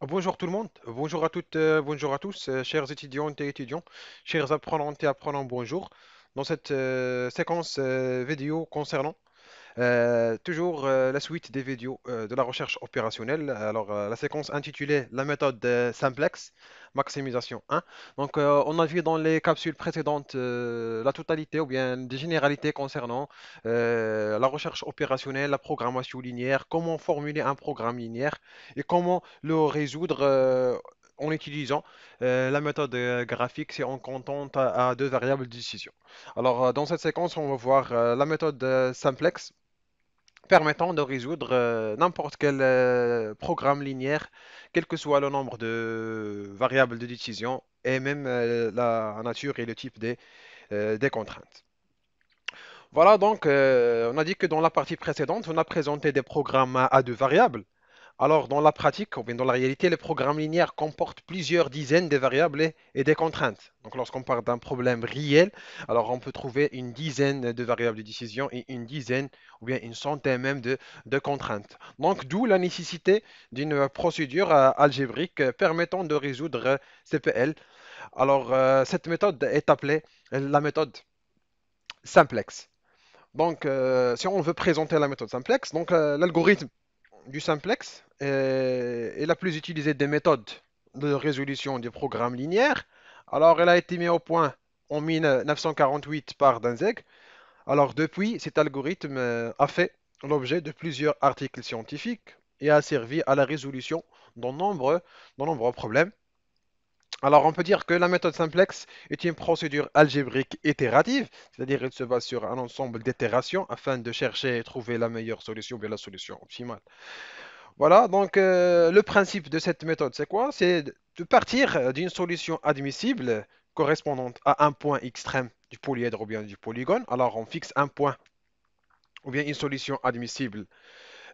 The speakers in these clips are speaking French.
Bonjour tout le monde, bonjour à toutes, euh, bonjour à tous, euh, chers étudiants et étudiants, chers apprenants et apprenants, bonjour. Dans cette euh, séquence vidéo concernant euh, toujours euh, la suite des vidéos euh, de la recherche opérationnelle. Alors, la séquence intitulée La méthode simplex, maximisation 1. Donc, on a vu dans les capsules précédentes la totalité ou bien des généralités concernant la recherche opérationnelle, la programmation linéaire, comment formuler un programme linéaire et comment le résoudre en utilisant la méthode graphique, si on compte à, deux variables de décision. Alors, dans cette séquence, on va voir la méthode simplex, permettant de résoudre euh, n'importe quel euh, programme linéaire, quel que soit le nombre de variables de décision et même euh, la nature et le type des contraintes. Voilà, donc on a dit que dans la partie précédente, on a présenté des programmes à deux variables. Alors, dans la pratique, ou bien dans la réalité, les programmes linéaires comportent plusieurs dizaines de variables et des contraintes. Donc, lorsqu'on parle d'un problème réel, alors on peut trouver une dizaine de variables de décision et une dizaine, ou bien une centaine même de, de contraintes. Donc, d'où la nécessité d'une procédure euh, algébrique permettant de résoudre euh, CPL. Alors, euh, cette méthode est appelée la méthode simplex. Donc, si on veut présenter la méthode simplex, donc l'algorithme du simplex euh, et la plus utilisée des méthodes de résolution des programmes linéaires. Alors, elle a été mise au point en 1948 par Danzig. Alors, depuis, cet algorithme euh, a fait l'objet de plusieurs articles scientifiques et a servi à la résolution de nombreux, de problèmes. Alors, on peut dire que la méthode simplex est une procédure algébrique itérative, c'est-à-dire qu'elle se base sur un ensemble d'itérations afin de chercher et trouver la meilleure solution, bien la solution optimale. Voilà, donc euh, le principe de cette méthode, c'est quoi C'est de partir euh, d'une solution admissible correspondante à un point extrême du polyèdre ou bien du polygone. Alors on fixe un point ou bien une solution admissible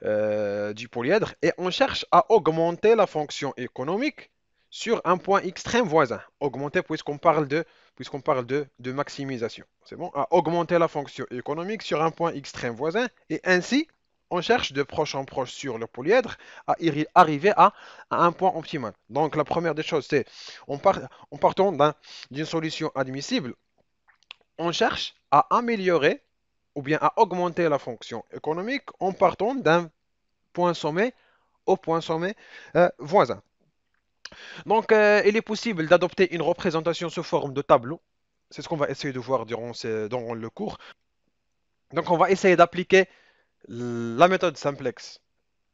euh, du polyèdre et on cherche à augmenter la fonction économique sur un point extrême voisin. Augmenter puisqu'on parle de puisqu'on parle de, de maximisation. C'est bon À augmenter la fonction économique sur un point extrême voisin et ainsi on cherche de proche en proche sur le polyèdre à arriver à, un point optimal. Donc la première des choses, c'est on part, en partant d'une solution admissible, on cherche à améliorer ou bien à augmenter la fonction économique en partant d'un point sommet au point sommet euh, voisin. Donc, euh, il est possible d'adopter une représentation sous forme de tableau. C'est ce qu'on va essayer de voir durant, durant le cours. Donc, on va essayer d'appliquer la méthode simplex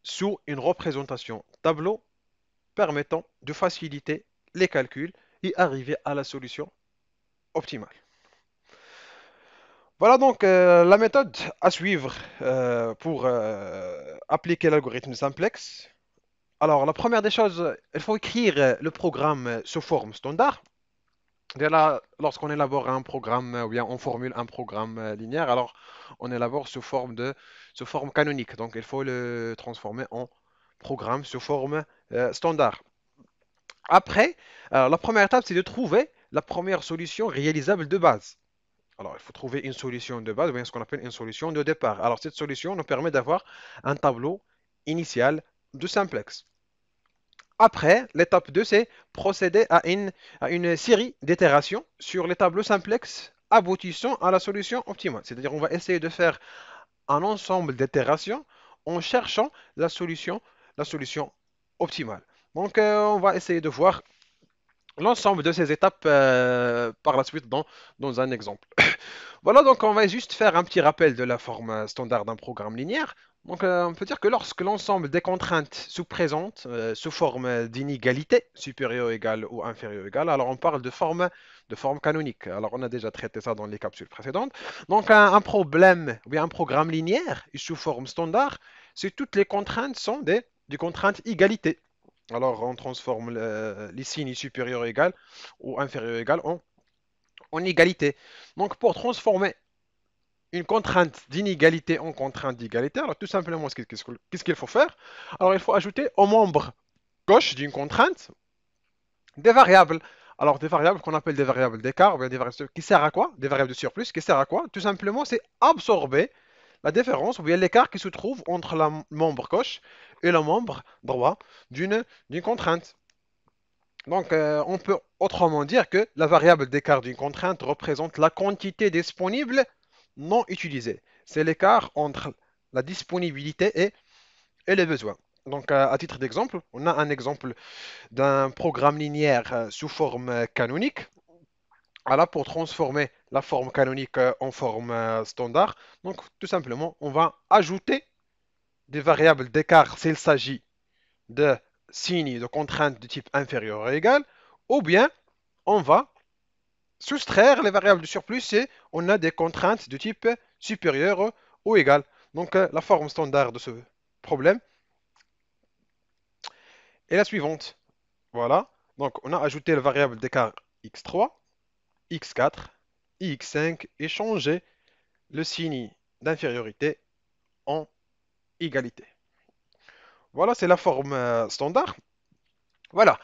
sous une représentation tableau permettant de faciliter les calculs et arriver à la solution optimale. Voilà donc euh, la méthode à suivre euh, pour euh, appliquer l'algorithme simplex. Alors la première des choses, il faut écrire le programme sous forme standard. Là, lorsqu'on élabore un programme ou bien on formule un programme euh, linéaire, alors on élabore sous forme de sous forme canonique. Donc il faut le transformer en programme sous forme euh, standard. Après, euh, la première étape, c'est de trouver la première solution réalisable de base. Alors, il faut trouver une solution de base, ou bien ce qu'on appelle une solution de départ. Alors, cette solution nous permet d'avoir un tableau initial de simplex. Après, l'étape 2, c'est procéder à une, série d'itérations sur les tableaux simplex aboutissant à la solution optimale. C'est-à-dire, on va essayer de faire un ensemble d'itérations en cherchant la solution, optimale. Donc, euh, on va essayer de voir l'ensemble de ces étapes euh, par la suite dans un exemple. voilà, donc on va juste faire un petit rappel de la forme standard d'un programme linéaire. Donc, euh, on peut dire que lorsque l'ensemble des contraintes se présente euh, sous forme d'inégalité supérieure égal ou inférieure égal), alors on parle de forme, de forme canonique. Alors, on a déjà traité ça dans les capsules précédentes. Donc, un, problème ou bien un programme linéaire sous forme standard, c'est toutes les contraintes sont des, des contraintes égalité. Alors, on transforme les signes supérieur égal ou inférieur égal en, en égalité. Donc, pour transformer une contrainte d'inégalité en contrainte d'égalité, alors tout simplement, qu'est-ce qu'il faut faire Alors, il faut ajouter au membre gauche d'une contrainte des variables. Alors, des variables qu'on appelle des variables d'écart, des variables qui sert à quoi Des variables de surplus, qui sert à quoi Tout simplement, c'est absorber la différence ou bien l'écart qui se trouve entre le membre gauche et le membre droit d'une contrainte. Donc, euh, on peut autrement dire que la variable d'écart d'une contrainte représente la quantité disponible non utilisé. C'est l'écart entre la disponibilité et, les besoins. Donc, à titre d'exemple, on a un exemple d'un programme linéaire euh, sous forme canonique. Alors, ah pour transformer la forme canonique euh, en forme euh, standard, donc tout simplement, on va ajouter des variables d'écart s'il s'agit de signes de contraintes de type inférieur ou égal, ou bien on va soustraire les variables de surplus et on a des contraintes de type supérieur ou égal. Donc euh, la forme standard de ce problème est la suivante. Voilà. Donc on a ajouté la variable d'écart x3, x4, x5 et changé le signe d'infériorité en égalité. Voilà, c'est la forme euh, standard. Voilà.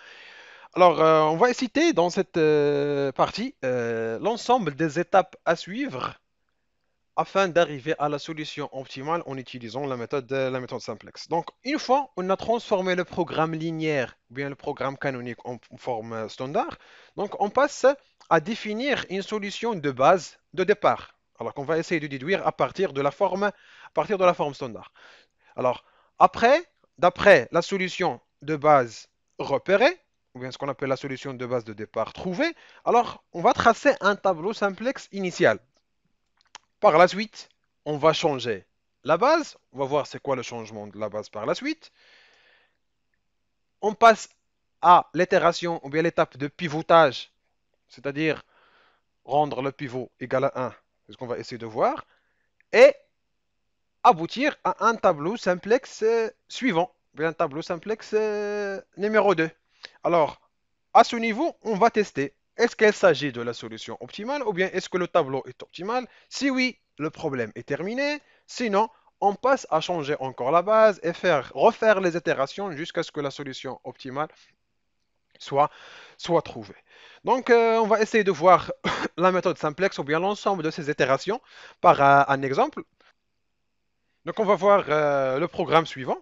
Alors, euh, on va citer dans cette euh, partie euh, l'ensemble des étapes à suivre afin d'arriver à la solution optimale en utilisant la méthode, la méthode simplex. Donc, une fois on a transformé le programme linéaire ou bien le programme canonique en forme standard, donc on passe à définir une solution de base de départ. Alors qu'on va essayer de déduire à partir de la forme, à partir de la forme standard. Alors, après, d'après la solution de base repérée, ou bien ce qu'on appelle la solution de base de départ trouvée, alors on va tracer un tableau simplex initial. Par la suite, on va changer la base. On va voir c'est quoi le changement de la base par la suite. On passe à l'itération ou bien l'étape de pivotage, c'est-à-dire rendre le pivot égal à 1, c'est ce qu'on va essayer de voir, et aboutir à un tableau simplex euh, suivant, ou bien un tableau simplex euh, numéro 2. Alors, à ce niveau, on va tester. Est-ce qu'il s'agit de la solution optimale ou bien est-ce que le tableau est optimal Si oui, le problème est terminé. Sinon, on passe à changer encore la base et faire, refaire les itérations jusqu'à ce que la solution optimale soit, soit trouvée. Donc, euh, on va essayer de voir la méthode simplex ou bien l'ensemble de ces itérations par euh, un exemple. Donc, on va voir euh, le programme suivant.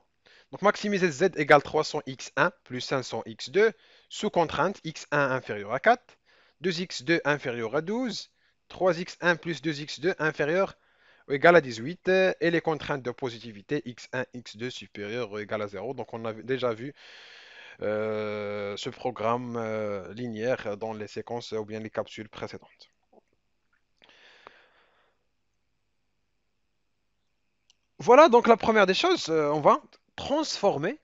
Donc maximiser z égale 300x1 plus 500x2 sous contrainte x1 inférieur à 4, 2x2 inférieur à 12, 3x1 plus 2x2 inférieur ou égal à 18 et les contraintes de positivité x1, x2 supérieur ou égal à 0. Donc on a déjà vu euh, ce programme euh, linéaire dans les séquences ou bien les capsules précédentes. Voilà donc la première des choses, euh, on va transformer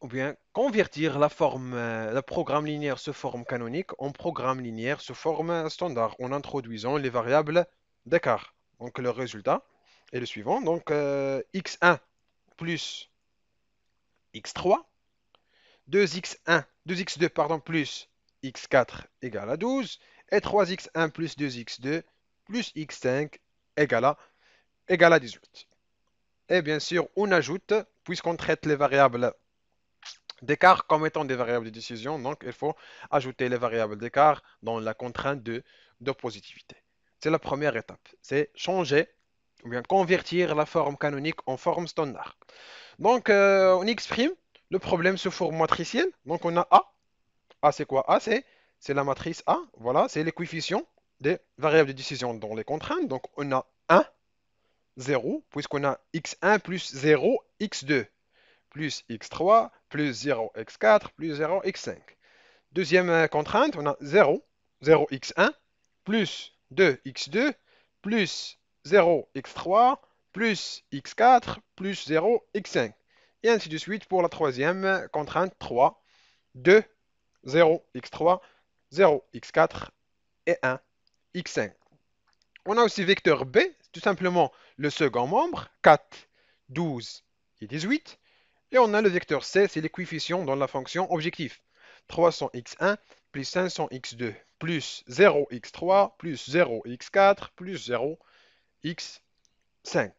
ou bien convertir la forme, euh, le programme linéaire sous forme canonique en programme linéaire sous forme standard en introduisant les variables d'écart. Donc le résultat est le suivant. Donc euh, x1 plus x3, 2x1, 2x2 pardon, plus x4 égale à 12, et 3x1 plus 2x2 plus x5 égale à, égale à 18. Et bien sûr, on ajoute puisqu'on traite les variables d'écart comme étant des variables de décision, donc il faut ajouter les variables d'écart dans la contrainte de, positivité. C'est la première étape, c'est changer ou bien convertir la forme canonique en forme standard. Donc euh, on exprime le problème sous forme matricielle, donc on a A. A c'est quoi A c'est la matrice A, voilà, c'est les coefficients des variables de décision dans les contraintes, donc on a 1 0, puisqu'on a x1 plus 0, x2, plus x3, plus 0, x4, plus 0, x5. Deuxième euh, contrainte, on a 0, 0, x1, plus 2, x2, plus 0, x3, plus x4, plus 0, x5. Et ainsi de suite pour la troisième euh, contrainte 3, 2, 0, x3, 0, x4 et 1, x5. On a aussi vecteur b, tout simplement le second membre 4, 12 et 18. Et on a le vecteur C, c'est les coefficients dans la fonction objectif. 300x1 plus 500x2 plus 0x3 plus 0x4 plus 0x5.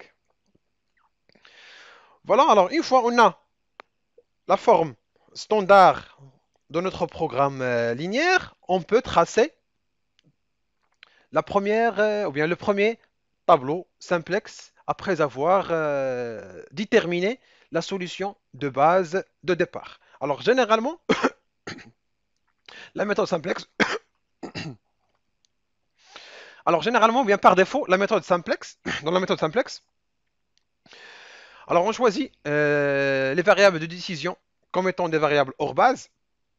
Voilà, alors une fois on a la forme standard de notre programme euh, linéaire, on peut tracer la première, euh, ou bien le premier tableau simplex après avoir euh, déterminé la solution de base de départ. Alors généralement, la méthode simplex... Alors généralement, bien par défaut, la méthode simplex, dans la méthode simplex, alors on choisit euh, les variables de décision comme étant des variables hors base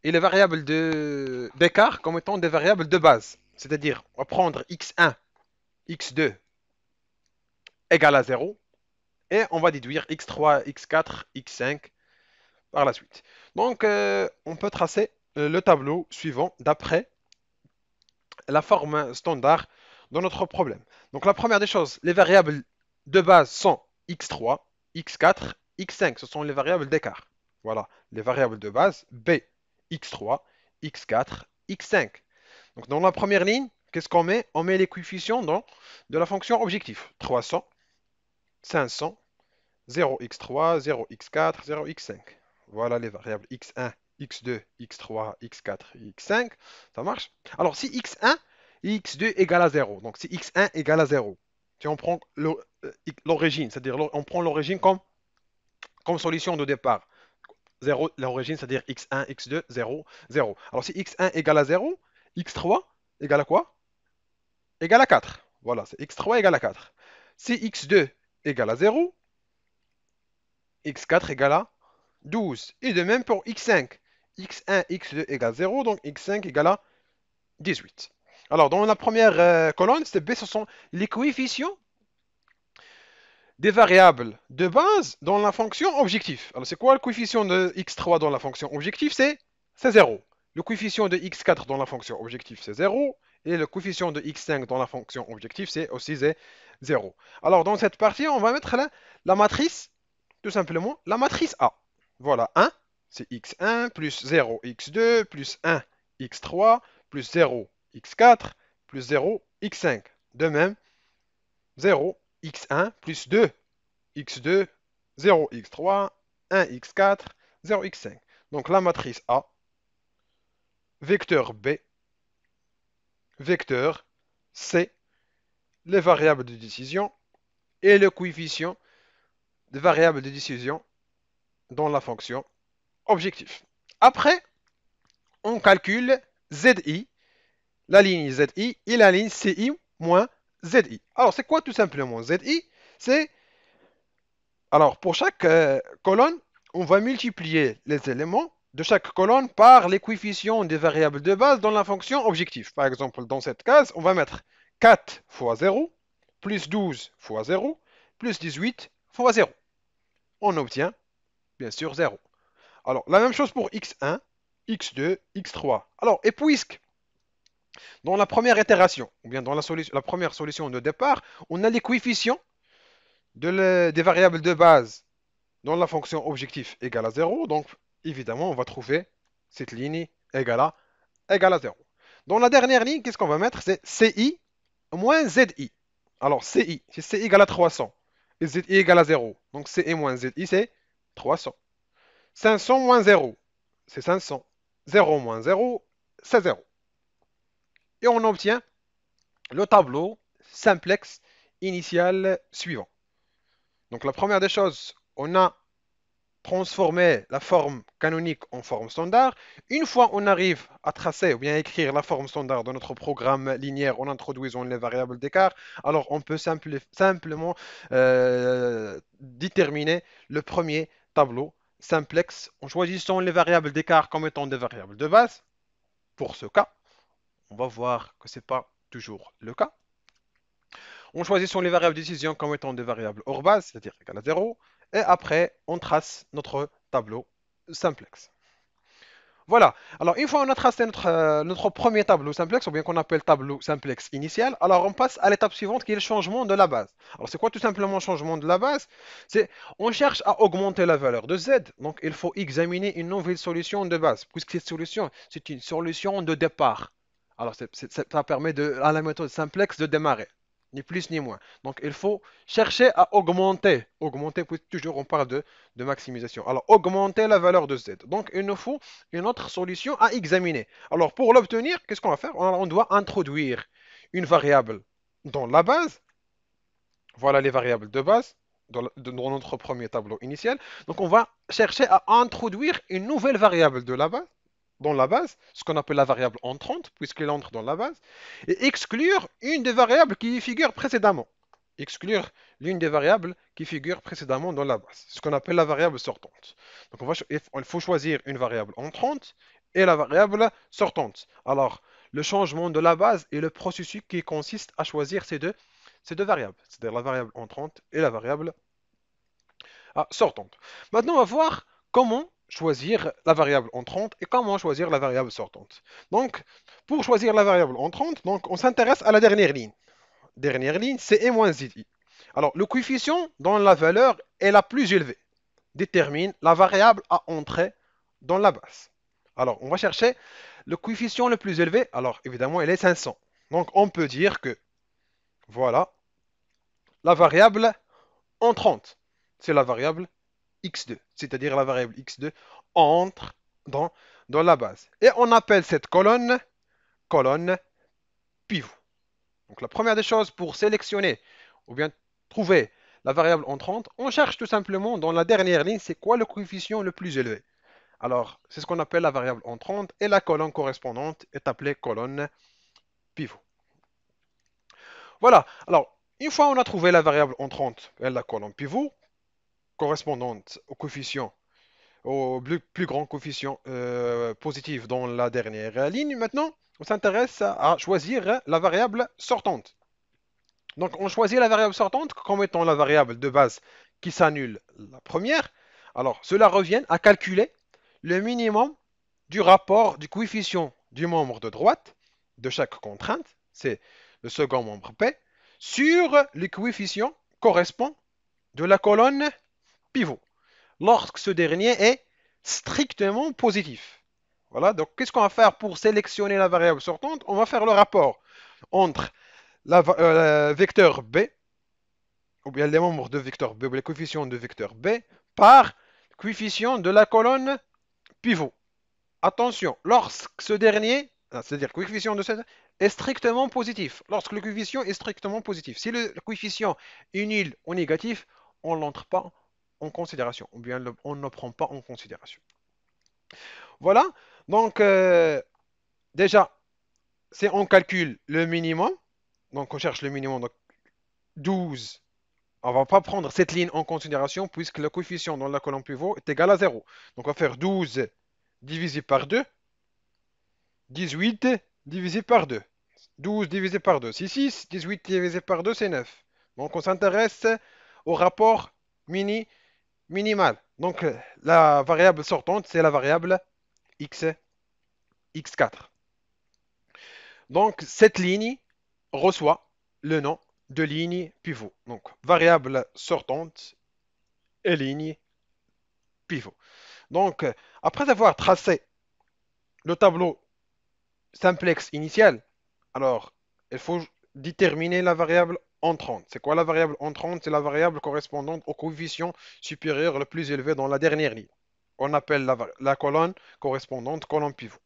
et les variables d'écart comme étant des variables de base. C'est-à-dire, on va prendre x1, x2, égal à 0. Et on va déduire x3, x4, x5 par la suite. Donc, euh, on peut tracer euh, le tableau suivant d'après la forme standard de notre problème. Donc, la première des choses, les variables de base sont x3, x4, x5. Ce sont les variables d'écart. Voilà, les variables de base, b, x3, x4, x5. Donc, dans la première ligne, qu'est-ce qu'on met On met les coefficients dans, de la fonction objectif. 300 500, 0x3, 0x4, 0x5. Voilà les variables x1, x2, x3, x4, x5. Ça marche Alors, si x1 x2 égale à 0, donc si x1 égale à 0, si on prend euh, l'origine, c'est-à-dire on prend l'origine comme, comme solution de départ. l'origine, c'est-à-dire x1, x2, 0, 0. Alors, si x1 égale à 0, x3 égale à quoi Égale à 4. Voilà, c'est x3 égale à 4. Si x2 égale à 0, x4 égale à 12. Et de même pour x5. x1, x2 égale 0, donc x5 égale à 18. Alors, dans la première euh, colonne, c'est B, ce sont les coefficients des variables de base dans la fonction objectif. Alors, c'est quoi le coefficient de x3 dans la fonction objectif C'est 0. Le coefficient de x4 dans la fonction objectif, c'est 0. Et le coefficient de x5 dans la fonction objectif, c'est aussi 0. Alors, dans cette partie, on va mettre la, la matrice, tout simplement, la matrice A. Voilà, 1, c'est x1 plus 0, x2 plus 1, x3 plus 0, x4 plus 0, x5. De même, 0, x1 plus 2, x2, 0, x3, 1, x4, 0, x5. Donc la matrice A, vecteur B, vecteur C, les variables de décision et le coefficient des variables de décision dans la fonction objectif. Après, on calcule ZI, la ligne ZI et la ligne CI moins ZI. Alors, c'est quoi tout simplement ZI C'est... Alors, pour chaque euh, colonne, on va multiplier les éléments de chaque colonne par les coefficients des variables de base dans la fonction objectif. Par exemple, dans cette case, on va mettre 4 fois 0, plus 12 fois 0, plus 18 fois 0. On obtient, bien sûr, 0. Alors, la même chose pour x1, x2, x3. Alors, et puisque dans la première itération, ou bien dans la, première solution de départ, on a les coefficients des variables de base dans la fonction objectif égale à 0. Donc, évidemment, on va trouver cette ligne égale à, égale à 0. Dans la dernière ligne, qu'est-ce qu'on va mettre C'est ci moins ZI. Alors CI, c'est C égale à 300. Et ZI égale à 0. Donc CI moins ZI, c'est 300. 500 moins 0, c'est 500. 0 moins 0, c'est 0. Et on obtient le tableau simplex initial suivant. Donc la première des choses, on a transformer la forme canonique en forme standard. Une fois on arrive à tracer ou bien écrire la forme standard dans notre programme linéaire en introduisant les variables d'écart, alors on peut simplement euh, déterminer le premier tableau simplex en choisissant les variables d'écart comme étant des variables de base. Pour ce cas, on va voir que ce n'est pas toujours le cas. En choisissant les variables de décision comme étant des variables hors base, c'est-à-dire égale à 0, et après on trace notre tableau simplex. Voilà, alors une fois on a tracé notre, euh, notre premier tableau simplex, ou bien qu'on appelle tableau simplex initial, alors on passe à l'étape suivante qui est le changement de la base. Alors c'est quoi tout simplement le changement de la base C'est on cherche à augmenter la valeur de z, donc il faut examiner une nouvelle solution de base, puisque cette solution, c'est une solution de départ. Alors ça permet de, à la méthode simplex de démarrer ni plus ni moins. Donc il faut chercher à augmenter. Augmenter, puis toujours on parle de, maximisation. Alors augmenter la valeur de z. Donc il nous faut une autre solution à examiner. Alors pour l'obtenir, qu'est-ce qu'on va faire on doit introduire une variable dans la base. Voilà les variables de base dans, notre premier tableau initial. Donc on va chercher à introduire une nouvelle variable de la base dans la base, ce qu'on appelle la variable entrante, puisqu'elle entre dans la base, et exclure une des variables qui figure précédemment. Exclure l'une des variables qui figure précédemment dans la base, ce qu'on appelle la variable sortante. Donc il faut choisir une variable entrante et la variable sortante. Alors, le changement de la base est le processus qui consiste à choisir ces deux, ces deux variables, c'est-à-dire la variable entrante et la variable ah, sortante. Maintenant, on va voir comment choisir la variable entrante et comment choisir la variable sortante. Donc, pour choisir la variable entrante, donc on s'intéresse à la dernière ligne. Dernière ligne, c'est et zi. Alors, le coefficient dont la valeur est la plus élevée détermine la variable à entrer dans la base. Alors, on va chercher le coefficient le plus élevé. Alors, évidemment, il est 500. Donc, on peut dire que, voilà, la variable entrante, c'est la variable x2, c'est-à-dire la variable x2 entre dans, dans la base. Et on appelle cette colonne colonne pivot. Donc la première des choses pour sélectionner ou bien trouver la variable entrante, on cherche tout simplement dans la dernière ligne, c'est quoi le coefficient le plus élevé. Alors, c'est ce qu'on appelle la variable entrante et la colonne correspondante est appelée colonne pivot. Voilà, alors une fois on a trouvé la variable entrante et la colonne pivot, correspondante au coefficient, au plus, grand coefficient euh, positif dans la dernière ligne. Maintenant, on s'intéresse à choisir la variable sortante. Donc, on choisit la variable sortante comme étant la variable de base qui s'annule la première. Alors, cela revient à calculer le minimum du rapport du coefficient du membre de droite de chaque contrainte, c'est le second membre P, sur le coefficient correspond de la colonne pivot, lorsque ce dernier est strictement positif. Voilà, donc qu'est-ce qu'on va faire pour sélectionner la variable sortante On va faire le rapport entre la, euh, le vecteur B, ou bien les membres de vecteur B, ou les coefficients de vecteur B, par coefficient de la colonne pivot. Attention, lorsque ce dernier, ah, c'est-à-dire coefficient de cette, est strictement positif. Lorsque le coefficient est strictement positif. Si le coefficient est nul ou négatif, on ne l'entre pas considération, ou bien on ne prend pas en considération. Voilà, donc euh, déjà, c'est on calcule le minimum, donc on cherche le minimum, donc 12, on va pas prendre cette ligne en considération puisque le coefficient dans la colonne pivot est égal à 0. Donc on va faire 12 divisé par 2, 18 divisé par 2. 12 divisé par 2, c'est 6. 18 divisé par 2, c'est 9. Donc on s'intéresse au rapport mini minimale. Donc, euh, la variable sortante, c'est la variable x, x4. Donc, cette ligne reçoit le nom de ligne pivot. Donc, variable sortante et ligne pivot. Donc, euh, après avoir tracé le tableau simplex initial, alors, il faut déterminer la variable c'est quoi la variable entrante C'est la variable correspondante au coefficient supérieur le plus élevé dans la dernière ligne. On appelle la, colonne correspondante colonne pivot.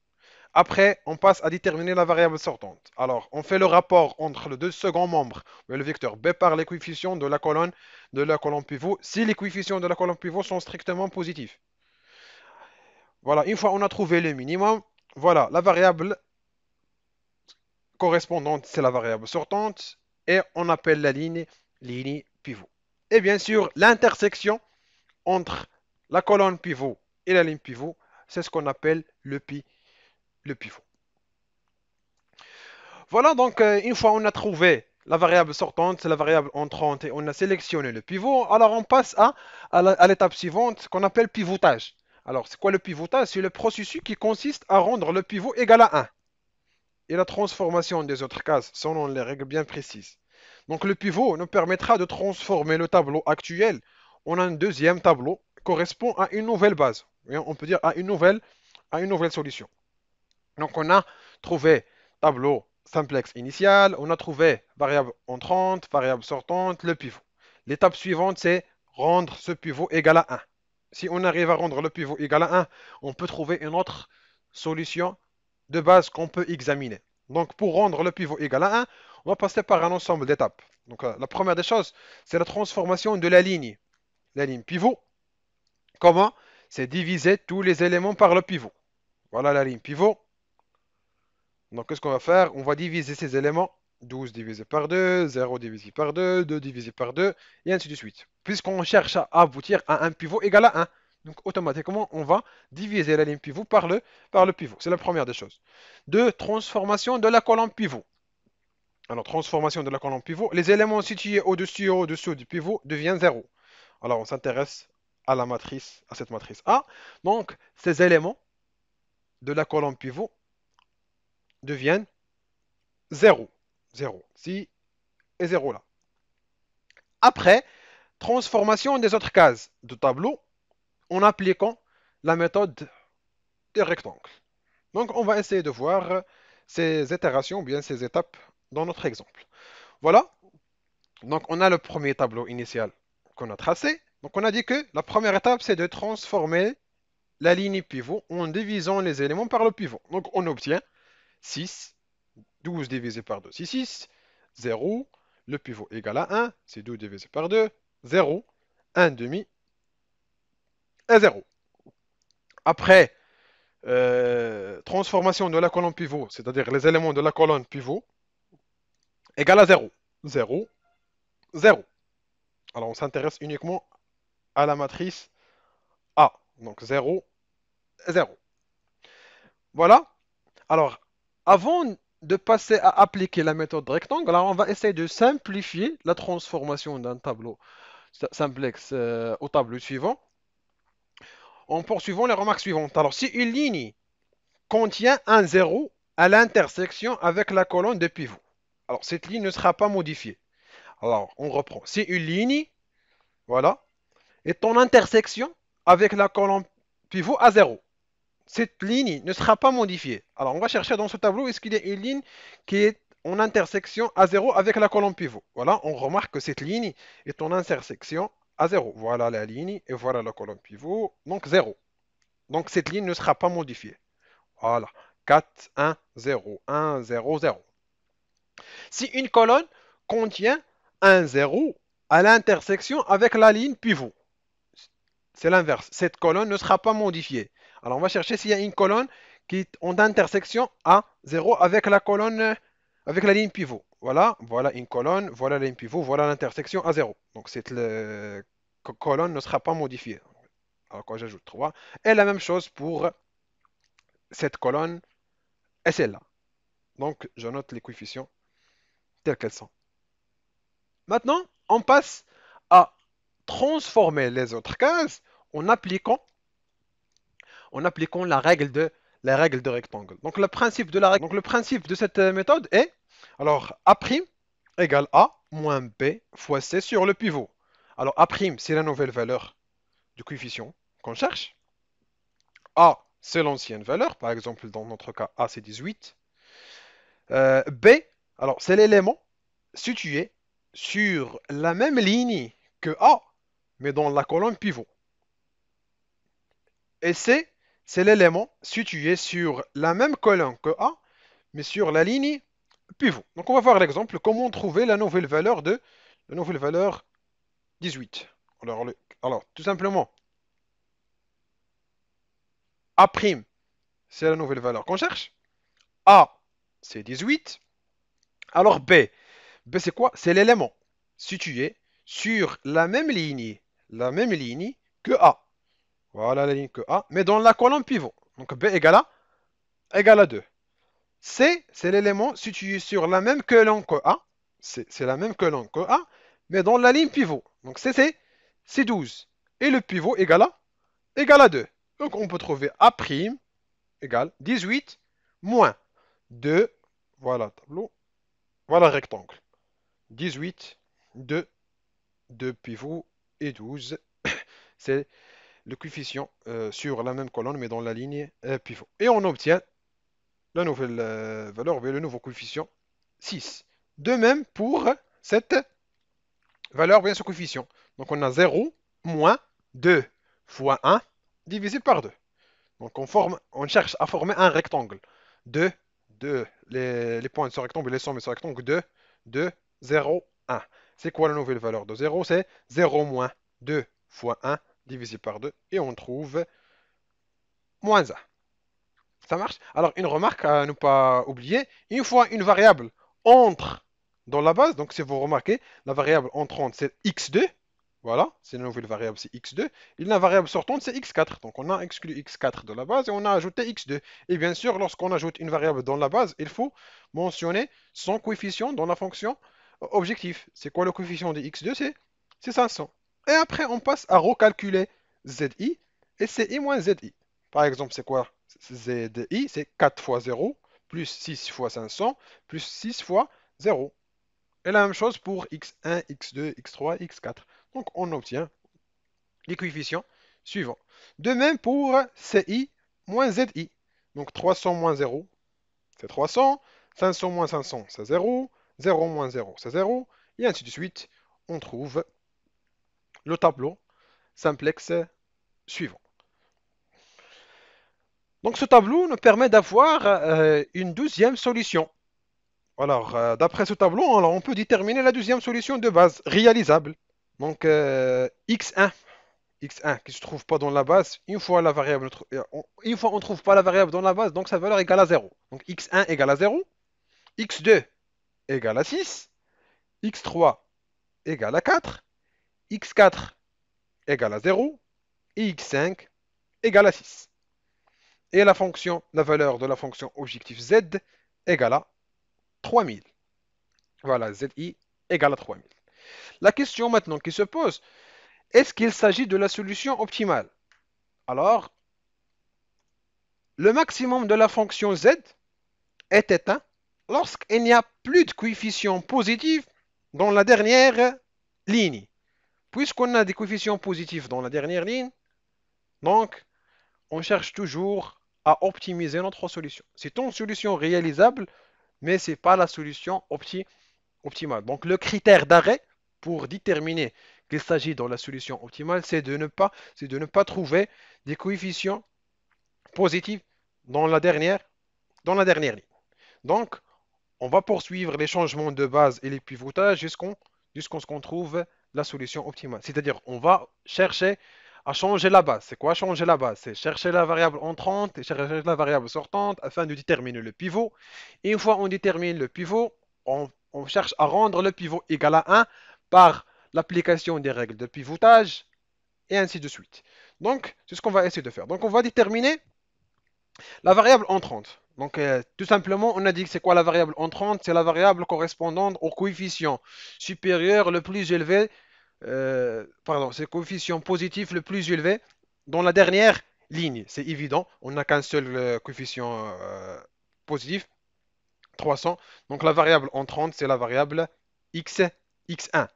Après, on passe à déterminer la variable sortante. Alors, on fait le rapport entre les deux seconds membres, le vecteur B par les coefficients de la colonne de la colonne pivot, si les coefficients de la colonne pivot sont strictement positifs. Voilà, une fois on a trouvé le minimum, voilà, la variable correspondante, c'est la variable sortante, et on appelle la ligne ligne pivot. Et bien sûr, l'intersection entre la colonne pivot et la ligne pivot, c'est ce qu'on appelle le, le pivot. Voilà, donc euh, une fois on a trouvé la variable sortante, c'est la variable entrante et on a sélectionné le pivot, alors on passe à, à l'étape suivante, qu'on appelle pivotage. Alors, c'est quoi le pivotage C'est le processus qui consiste à rendre le pivot égal à 1 et la transformation des autres cases selon les règles bien précises. Donc le pivot nous permettra de transformer le tableau actuel en un deuxième tableau qui correspond à une nouvelle base. On peut dire à une nouvelle, à une nouvelle solution. Donc on a trouvé tableau simplex initial, on a trouvé variable entrante, variable sortante, le pivot. L'étape suivante, c'est rendre ce pivot égal à 1. Si on arrive à rendre le pivot égal à 1, on peut trouver une autre solution de base qu'on peut examiner. Donc pour rendre le pivot égal à 1, on va passer par un ensemble d'étapes. Donc euh, la première des choses, c'est la transformation de la ligne. La ligne pivot, comment C'est diviser tous les éléments par le pivot. Voilà la ligne pivot. Donc qu'est-ce qu'on va faire On va diviser ces éléments 12 divisé par 2, 0 divisé par 2, 2 divisé par 2, et ainsi de suite. Puisqu'on cherche à aboutir à un pivot égal à 1. Donc automatiquement, on va diviser la ligne pivot par le, par le pivot. C'est la première des choses. Deux, transformation de la colonne pivot. Alors, transformation de la colonne pivot. Les éléments situés au-dessus et au-dessous du pivot deviennent 0. Alors, on s'intéresse à la matrice, à cette matrice A. Donc, ces éléments de la colonne pivot deviennent 0. 0. Si et 0 là. Après, transformation des autres cases de tableau en appliquant la méthode des rectangles. Donc, on va essayer de voir ces itérations, ou bien ces étapes dans notre exemple. Voilà. Donc, on a le premier tableau initial qu'on a tracé. Donc, on a dit que la première étape, c'est de transformer la ligne pivot en divisant les éléments par le pivot. Donc, on obtient 6, 12 divisé par 2, c'est 6, 0, le pivot égal à 1, c'est 12 divisé par 2, 0, 1 demi et 0. Après, euh, transformation de la colonne pivot, c'est-à-dire les éléments de la colonne pivot, égale à 0. 0, 0. Alors on s'intéresse uniquement à la matrice A. Donc 0, 0. Voilà. Alors, avant de passer à appliquer la méthode rectangle, alors on va essayer de simplifier la transformation d'un tableau simplex euh, au tableau suivant en poursuivant les remarques suivantes. Alors, si une ligne contient un 0 à l'intersection avec la colonne de pivot, alors, cette ligne ne sera pas modifiée. Alors, on reprend. C'est une ligne, voilà, et ton intersection avec la colonne pivot à 0. Cette ligne ne sera pas modifiée. Alors, on va chercher dans ce tableau, est-ce qu'il y a une ligne qui est en intersection à 0 avec la colonne pivot Voilà, on remarque que cette ligne est en intersection à 0. Voilà la ligne et voilà la colonne pivot, donc 0. Donc, cette ligne ne sera pas modifiée. Voilà, 4, 1, 0, 1, 0, 0. Si une colonne contient un 0 à l'intersection avec la ligne pivot, c'est l'inverse. Cette colonne ne sera pas modifiée. Alors on va chercher s'il y a une colonne qui ont intersection à 0 avec la colonne, avec la ligne pivot. Voilà, voilà une colonne, voilà la ligne pivot, voilà l'intersection à 0. Donc cette euh, colonne ne sera pas modifiée. Alors quand j'ajoute 3. Et la même chose pour cette colonne et celle-là. Donc je note les coefficients telles qu'elles sont. Maintenant, on passe à transformer les autres cases en appliquant, la règle de de rectangle. Donc le principe de la le principe de cette euh, méthode est alors A' égale A moins B fois C sur le pivot. Alors A' c'est la nouvelle valeur du coefficient qu'on cherche. A c'est l'ancienne valeur, par exemple dans notre cas A c'est 18. Euh, B alors, c'est l'élément situé sur la même ligne que A, mais dans la colonne pivot. Et C, c'est l'élément situé sur la même colonne que A, mais sur la ligne pivot. Donc on va voir l'exemple, comment trouver la nouvelle valeur de la nouvelle valeur 18. Alors, alors tout simplement, A', c'est la nouvelle valeur qu'on cherche. A, c'est 18. Alors B, B c'est quoi C'est l'élément situé sur la même ligne, la même ligne que A. Voilà la ligne que A, mais dans la colonne pivot. Donc B égale à, à 2. C, c'est l'élément situé sur la même colonne que A. C'est la même colonne que A, mais dans la ligne pivot. Donc C, c'est 12. Et le pivot égale à, égale à 2. Donc on peut trouver A' égale 18 moins 2. Voilà, tableau. Voilà un rectangle. 18, 2, 2 pivots et 12. C'est le coefficient euh, sur la même colonne, mais dans la ligne euh, pivot. Et on obtient la nouvelle euh, valeur, le nouveau coefficient 6. De même pour cette valeur, bien ce coefficient. Donc on a 0 moins 2 fois 1 divisé par 2. Donc on, on cherche à former un rectangle. 2, 2, les, points sur rectangle et les sommes sur rectangle de, 2, 0, 1. C'est quoi la nouvelle valeur de 0 C'est 0 moins 2 fois 1 divisé par 2 et on trouve moins 1. Ça marche Alors, une remarque à ne pas oublier, une fois une variable entre dans la base, donc si vous remarquez, la variable entrante c'est x2, voilà, c'est la nouvelle variable, c'est x2. Et la variable sortante, c'est x4. Donc, on a exclu x4 de la base et on a ajouté x2. Et bien sûr, lorsqu'on ajoute une variable dans la base, il faut mentionner son coefficient dans la fonction euh, objectif. C'est quoi le coefficient de x2 C'est 500. Et après, on passe à recalculer zi et i moins zi. Par exemple, c'est quoi zi C'est 4 fois 0, plus 6 fois 500, plus 6 fois 0. Et la même chose pour x1, x2, x3, x4. Donc, on obtient les coefficients suivants. De même pour CI moins ZI. Donc, 300 moins 0, c'est 300. 500 moins 500, c'est 0. 0 moins 0, c'est 0. Et ainsi de suite, on trouve le tableau simplex suivant. Donc ce tableau nous permet d'avoir euh, une douzième solution. Alors, euh, d'après ce tableau, on, on peut déterminer la deuxième solution de base réalisable. Donc, x1, euh, x1 qui se trouve pas dans la base, une fois la variable, euh, une fois on trouve pas la variable dans la base, donc sa valeur est égale à 0. Donc x1 égale à 0, x2 égale à 6, x3 égale à 4, x4 égale à 0, et x5 égale à 6. Et la fonction, la valeur de la fonction objectif z égale à 3000. Voilà, zi égale à 3000. La question maintenant qui se pose, est-ce qu'il s'agit de la solution optimale Alors, le maximum de la fonction z est éteint lorsqu'il n'y a plus de coefficient positifs dans la dernière ligne. Puisqu'on a des coefficients positifs dans la dernière ligne, donc on cherche toujours à optimiser notre solution. C'est une solution réalisable, mais ce n'est pas la solution optimale. Donc le critère d'arrêt pour déterminer qu'il s'agit dans la solution optimale, c'est de, ne pas, trouver des coefficients positifs dans la dernière, ligne. Donc, on va poursuivre les changements de base et les pivotages jusqu'à ce qu'on trouve la solution optimale. C'est-à-dire, on va chercher à changer la base. C'est quoi changer la base C'est chercher la variable entrante et chercher la variable sortante afin de déterminer le pivot. une fois on détermine le pivot, on cherche à rendre le pivot égal à 1 par l'application des règles de pivotage, et ainsi de suite. Donc, c'est ce qu'on va essayer de faire. Donc, on va déterminer la variable entrante. Donc, euh, tout simplement, on a dit que c'est quoi la variable entrante C'est la variable correspondante au coefficient supérieur le plus élevé, euh, pardon, c'est le coefficient positif le plus élevé dans la dernière ligne. C'est évident, on n'a qu'un seul euh, coefficient positif, 300. Donc, la variable entrante, c'est la variable x, x1.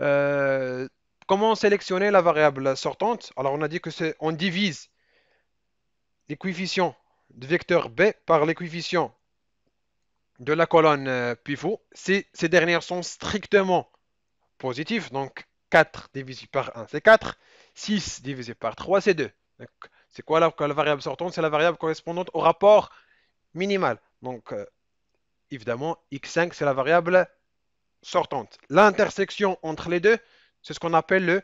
Euh, comment sélectionner la variable sortante Alors, on a dit que c'est on divise les coefficients du vecteur B par les coefficients de la colonne euh, pivot. ces dernières sont strictement positives, donc 4 divisé par 1, c'est 4. 6 divisé par 3, c'est 2. C'est quoi la, la, variable sortante C'est la variable correspondante au rapport minimal. Donc, euh, évidemment, x5, c'est la variable sortante. L'intersection entre les deux, c'est ce qu'on appelle le,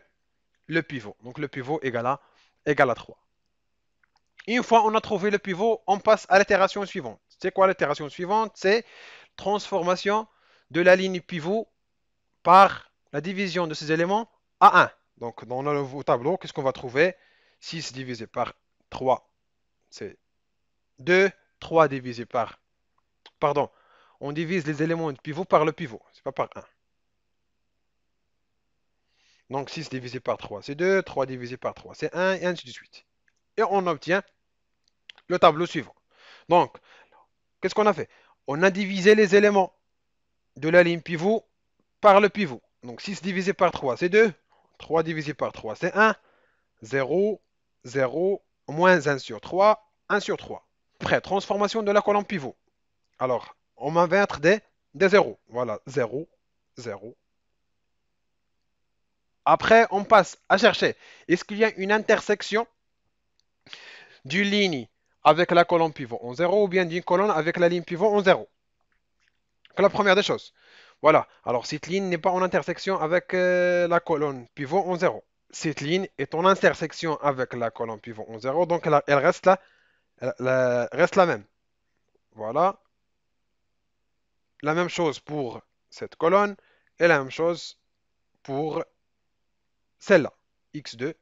le, pivot. Donc le pivot égal à, égale à 3. Une fois on a trouvé le pivot, on passe à l'itération suivante. C'est quoi l'itération suivante C'est transformation de la ligne pivot par la division de ces éléments à 1. Donc dans le nouveau tableau, qu'est-ce qu'on va trouver 6 divisé par 3, c'est 2. 3 divisé par... Pardon, on divise les éléments de pivot par le pivot, c'est pas par 1. Donc 6 divisé par 3, c'est 2, 3 divisé par 3, c'est 1, et ainsi de suite. Et on obtient le tableau suivant. Donc, qu'est-ce qu'on a fait On a divisé les éléments de la ligne pivot par le pivot. Donc 6 divisé par 3, c'est 2. 3 divisé par 3, c'est 1. 0, 0, moins 1 sur 3, 1 sur 3. Prêt. transformation de la colonne pivot. Alors, on m'invente des, des zéros. Voilà, 0, 0. Après, on passe à chercher. Est-ce qu'il y a une intersection d'une ligne avec la colonne pivot en 0 ou bien d'une colonne avec la ligne pivot en 0 la première des choses. Voilà. Alors, cette ligne n'est pas en intersection avec euh, la colonne pivot en 0. Cette ligne est en intersection avec la colonne pivot en 0, donc elle, reste, là, elle reste la même. Voilà la même chose pour cette colonne et la même chose pour celle-là, x2,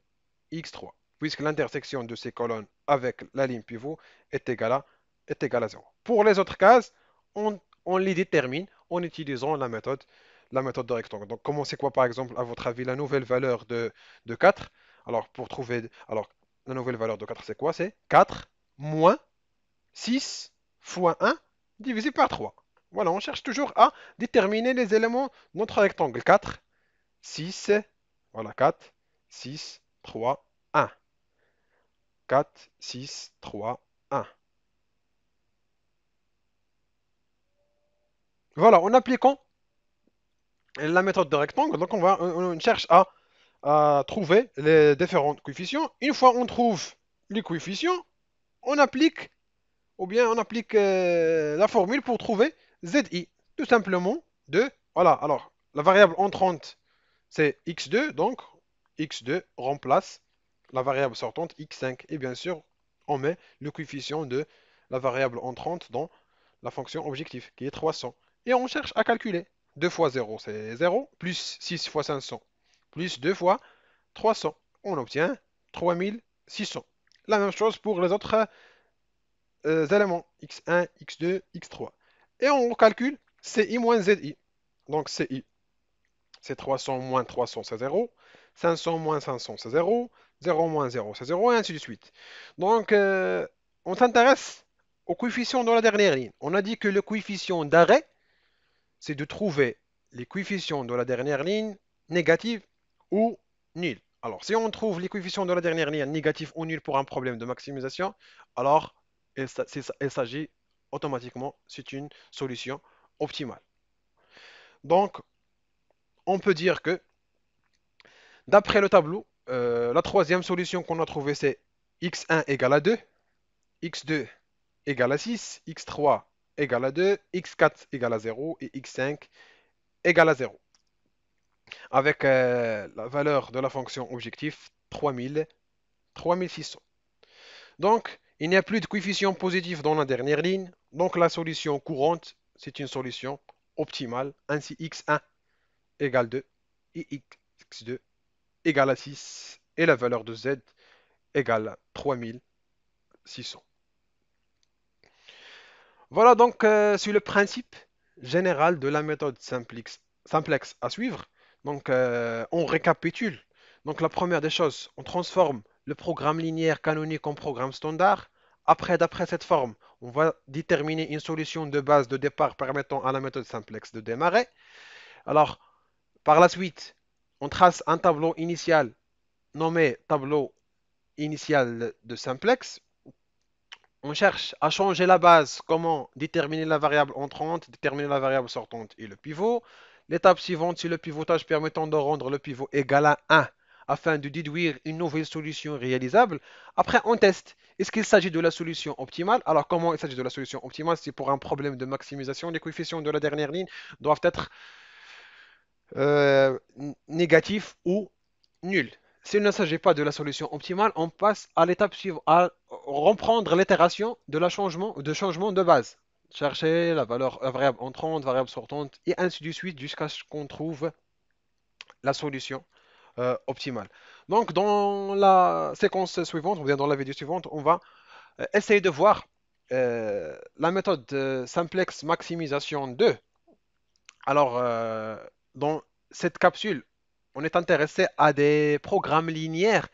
x3, puisque l'intersection de ces colonnes avec la ligne pivot est égale à, est à 0. Pour les autres cases, on, les détermine en utilisant la méthode, la méthode de rectangle. Donc, comment c'est quoi, par exemple, à votre avis, la nouvelle valeur de, de 4 Alors, pour trouver... Alors, la nouvelle valeur de 4, c'est quoi C'est 4 moins 6 fois 1 divisé par 3. Voilà, on cherche toujours à déterminer les éléments de notre rectangle. 4, 6, voilà, 4, 6, 3, 1. 4, 6, 3, 1. Voilà, en appliquant la méthode de rectangle, donc on, va, cherche à, trouver les différents coefficients. Une fois on trouve les coefficients, on applique ou bien on applique euh, la formule pour trouver ZI, tout simplement de, voilà, alors la variable entrante c'est x2, donc x2 remplace la variable sortante x5. Et bien sûr, on met le coefficient de la variable entrante dans la fonction objectif, qui est 300. Et on cherche à calculer. 2 fois 0, c'est 0, plus 6 fois 500, plus 2 fois 300. On obtient 3600. La même chose pour les autres euh, éléments, x1, x2, x3. Et on calcule CI moins ZI. Donc CI, c'est 300 moins 300, c'est 0. 500 moins 500, c'est 0. 0 moins 0, c'est 0, et ainsi de suite. Donc, euh, on s'intéresse au coefficient de la dernière ligne. On a dit que le coefficient d'arrêt, c'est de trouver les coefficients de la dernière ligne négatifs ou nuls. Alors, si on trouve les coefficients de la dernière ligne négatif ou nuls pour un problème de maximisation, alors il s'agit automatiquement, c'est une solution optimale. Donc, on peut dire que, d'après le tableau, euh, la troisième solution qu'on a trouvée, c'est x1 égale à 2, x2 égale à 6, x3 égale à 2, x4 égale à 0 et x5 égale à 0. Avec euh, la valeur de la fonction objectif 3000, 3600. Donc, il n'y a plus de coefficient positif dans la dernière ligne. Donc la solution courante, c'est une solution optimale. Ainsi, x1 égale 2 et x2 égale à 6 et la valeur de z égale à 3600. Voilà donc euh, sur le principe général de la méthode simplex, simplex à suivre. Donc euh, on récapitule. Donc la première des choses, on transforme le programme linéaire canonique en programme standard. Après, d'après cette forme, on va déterminer une solution de base de départ permettant à la méthode simplex de démarrer. Alors, par la suite, on trace un tableau initial nommé tableau initial de simplex. On cherche à changer la base, comment déterminer la variable entrante, déterminer la variable sortante et le pivot. L'étape suivante, c'est le pivotage permettant de rendre le pivot égal à 1 afin de déduire une nouvelle solution réalisable. Après, on teste. Est-ce qu'il s'agit de la solution optimale Alors, comment il s'agit de la solution optimale C'est pour un problème de maximisation. Les coefficients de la dernière ligne doivent être euh, négatifs ou nuls. S'il ne s'agit pas de la solution optimale, on passe à l'étape suivante, à reprendre l'itération de, changement, de changement de base. Chercher la valeur variable entrante, variable sortante, et ainsi de suite jusqu'à ce qu'on trouve la solution euh, Donc dans la séquence suivante, ou bien dans la vidéo suivante, on va euh, essayer de voir euh, la méthode simplex maximisation 2. Alors dans cette capsule, on est intéressé à des programmes linéaires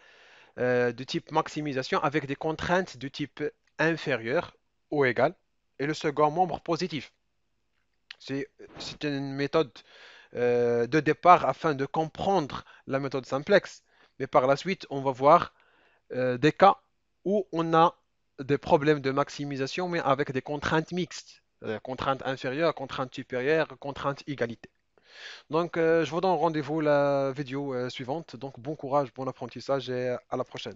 de type maximisation avec des contraintes de type inférieur ou égal et le second membre positif. C'est une méthode euh, de départ afin de comprendre la méthode simplex. Mais par la suite, on va voir euh, des cas où on a des problèmes de maximisation, mais avec des contraintes mixtes. Contraintes inférieures, contraintes supérieures, contraintes égalité. Donc, euh, je vous donne rendez-vous la vidéo suivante. Donc, bon courage, bon apprentissage et à la prochaine.